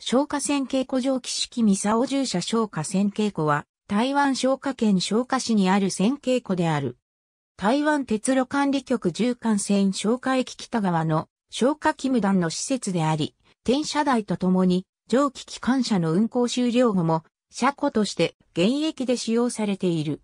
消火線稽古上機式三沢従者消火線稽古は、台湾消火圏消火市にある線稽古である。台湾鉄路管理局縦貫線消火駅北側の消火器務団の施設であり、転車台とともに蒸気機関車の運行終了後も車庫として現役で使用されている。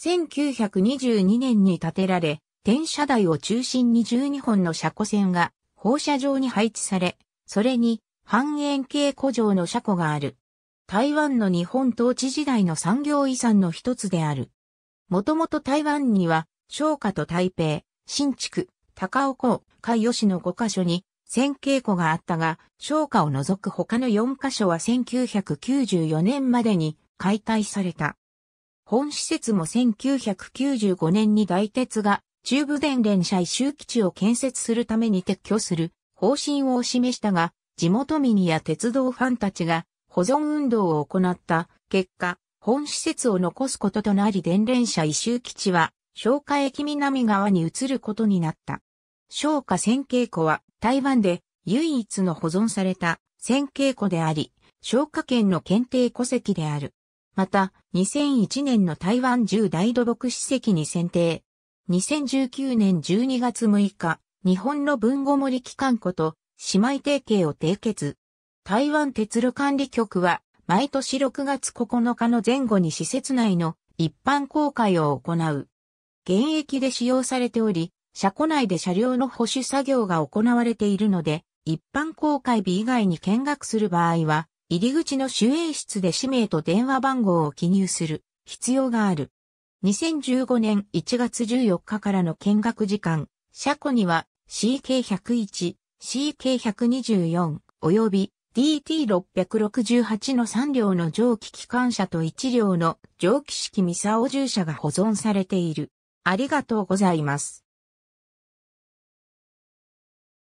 1922年に建てられ、転車台を中心に12本の車庫線が放射状に配置され、それに半円形古城の車庫がある。台湾の日本統治時代の産業遺産の一つである。もともと台湾には、昭和と台北、新築、高尾港、海吉の5カ所に、線形湖があったが、昭和を除く他の4カ所は1994年までに解体された。本施設も1995年に大鉄が中部電連車一周基地を建設するために撤去する方針を示したが、地元民や鉄道ファンたちが保存運動を行った結果、本施設を残すこととなり電連車移修基地は、昭和駅南側に移ることになった。昭和線稽古は台湾で唯一の保存された線稽古であり、昭和県の検定戸籍である。また、2001年の台湾重大土木史跡に選定。2019年12月6日、日本の文語森機関庫と姉妹提携を締結。台湾鉄路管理局は、毎年6月9日の前後に施設内の一般公開を行う。現役で使用されており、車庫内で車両の保守作業が行われているので、一般公開日以外に見学する場合は、入り口の守衛室で氏名と電話番号を記入する必要がある。2015年1月14日からの見学時間、車庫には CK101、CK124 及び DT668 の3両の蒸気機関車と1両の蒸気式ミサオ従車が保存されている。ありがとうございます。